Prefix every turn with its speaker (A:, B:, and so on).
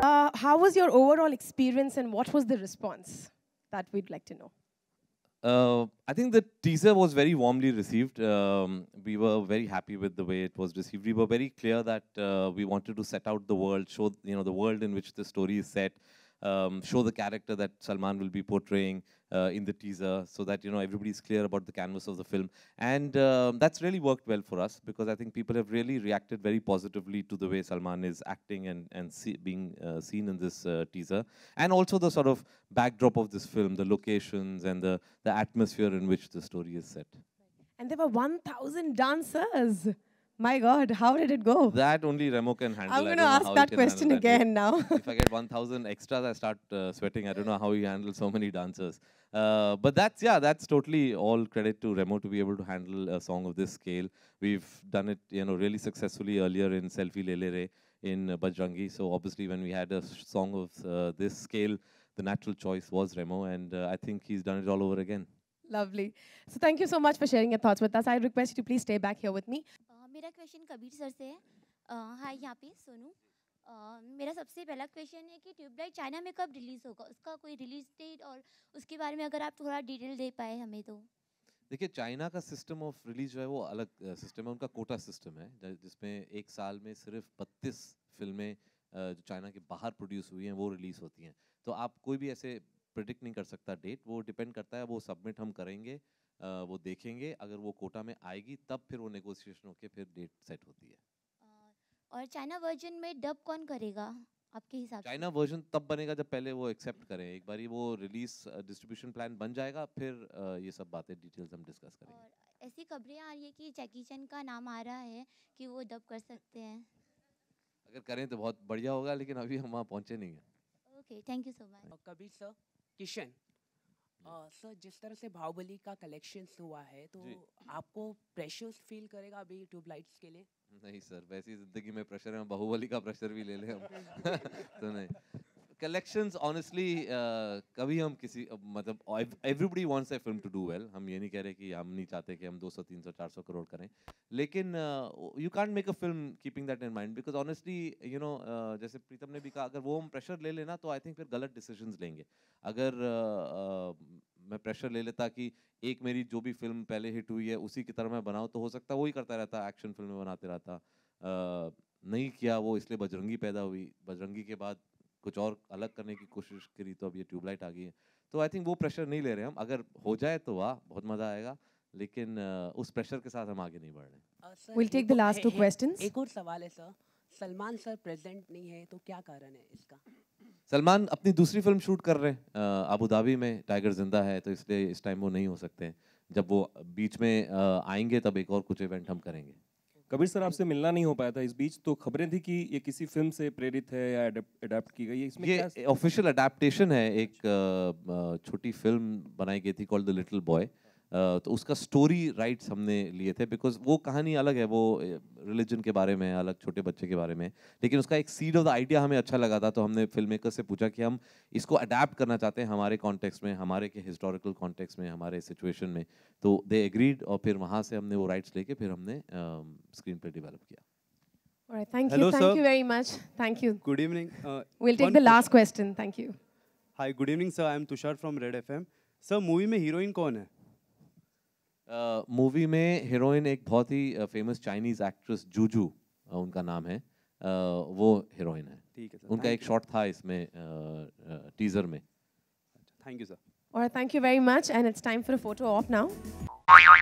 A: Uh, how was your overall experience and what was the response? That we'd like to know. Uh, I think the teaser was very warmly received. Um, we were very happy with the way it was received. We were very clear that uh, we wanted to set out the world, show you know the world in which the story is set, um, show the character that Salman will be portraying uh, in the teaser so that you know everybody's clear about the canvas of the film and um, that's really worked well for us because I think people have really reacted very positively to the way Salman is acting and, and see, being uh, seen in this uh, teaser and also the sort of backdrop of this film, the locations and the, the atmosphere in which the story is set. And there were 1,000 dancers. My God, how did it go? That only Remo can handle. I'm going to ask that question again now. if I get 1,000 extras, I start uh, sweating. I don't know how he handles so many dancers. Uh, but that's, yeah, that's totally all credit to Remo to be able to handle a song of this scale. We've done it, you know, really successfully earlier in Selfie Lele Re in uh, Bajrangi. So obviously when we had a song of uh, this scale, the natural choice was Remo. And uh, I think he's done it all over again. Lovely. So thank you so much for sharing your thoughts with us. I request you to please stay back here with me.
B: मेरा question Kabir sir से है हाँ यहाँ पे सोनू मेरा सबसे पहला question है कि ट्यूबलाइट चाइना में कब रिलीज़ होगा उसका कोई रिलीज डेट और उसके बारे में अगर आप थोड़ा डिटेल दे पाए हमें तो
A: देखिए चाइना का सिस्टम ऑफ रिलीज जो है वो अलग सिस्टम है उनका कोटा सिस्टम है जिसमें एक साल में सिर्फ बत्तीस फिल्में जो चाइना के बाहर प्रोड्यूस हुई हैं वो रिलीज़ होती हैं तो आप कोई भी ऐसे प्रिडिक्ट नहीं कर सकता डेट वो डिपेंड करता है वो सबमिट हम करेंगे वो देखेंगे अगर वो कोटा में आएगी तब फिर वो नेगोशिएशन होकर फिर डेट सेट होती है
B: और चाइना वर्जन में डब कौन करेगा आपके हिसाब से चाइना
A: वर्जन तब बनेगा जब पहले वो एक्सेप्ट करें एक बार वो रिलीज डिस्ट्रीब्यूशन प्लान बन जाएगा फिर ये सब बातें डिटेल्स हम डिस्कस करेंगे और
B: ऐसी खबरें आ रही है कि जैकी चैन का नाम आ रहा है कि वो डब कर सकते हैं
A: अगर करें तो बहुत बढ़िया होगा लेकिन अभी हम वहाँ पहुँचे नहीं
B: हैं okay thank you so much Kabir sir Kishan sir uh, जिस तरह से बाहुबली का कलेक्शन हुआ है तो आपको प्रेशर फील
A: करेगा अभी ट्यूबलाइट्स के लिए नहीं सर वैसी जिंदगी में प्रेशर है बाहुबली का प्रेशर भी ले लें हम तो नहीं कलेक्शंस ऑनेस्टली uh, कभी हम किसी मतलब everybody wants a film to do well हम ये नहीं कह रहे कि हम नहीं चाहते कि हम 200 300 400 करोड़ करें लेकिन you can't make a film keeping that in mind because honestly you know जैसे प्रीतम ने भी कहा अगर वो हम प्रेशर ले लेना तो आई थिंक फिर गलत डिसीजन लेंगे अगर uh, uh, मैं प्रेशर ले लेता कि एक मेरी जो भी फिल्म पहले हिट हुई है उसी की तरह मैं बनाऊँ तो हो सकता वही करता रहता एक्शन फिल्में बनाते रहता uh, नहीं किया वो इसलिए बजरंगी पैदा हुई बजरंगी के बाद कुछ और अलग करने की कोशिश करी तो अब ये ट्यूबलाइट आ गई है तो आई थिंक वो प्रेशर नहीं ले रहे हम अगर हो जाए तो वाह बहुत मज़ा आएगा लेकिन उस प्रेशर के साथ हम आगे नहीं बढ़ रहे
B: will take the last two questions एक
A: और सवाल है सर सलमान सर प्रेजेंट नहीं है तो
B: क्या कारण है इसका
A: सलमान अपनी दूसरी फिल्म शूट कर रहे हैं अबू धाबी में टाइगर जिंदा है तो इसलिए इस टाइम वो नहीं हो सकते जब वो बीच में आएंगे तब एक और कुछ इवेंट हम करेंगे कबीर सर आपसे मिलना नहीं हो पाया था इस बीच तो खबरें थी कि ये किसी फिल्म से प्रेरित है या अडेप्ट की गई है इसमें ये ऑफिशियल अडेप्टेशन है एक छोटी फिल्म बनाई गई थी कॉल्ड द लिटिल बॉय तो उसका स्टोरी राइट्स हमने लिए थे बिकॉज वो कहानी अलग है वो रिलीजन के बारे में अलग छोटे बच्चे के बारे में लेकिन उसका एक सीड ऑफ द आइडिया हमें अच्छा लगा था तो हमने फिल्म मेकर से पूछा कि हम इसको अडेप्ट करना चाहते हैं हमारे कॉन्टेक्स्ट में हमारे के हिस्टोरिकल कॉन्टेक्स्ट में हमारे सिचुएशन में तो दे एग्रीड और फिर वहाँ से हमने वो राइट्स लेके फिर हमने स्क्रीन पर डिवेलप किया All मूवी uh, में हीरोइन कौन है मूवी में हीरोइन एक बहुत ही फेमस चाइनीज एक्ट्रेस जूजू उनका नाम है वो हीरोइन है ठीक है सर उनका एक शॉट था इसमें टीजर में थैंक यू सर और thank
B: you very much and it's time for photo op now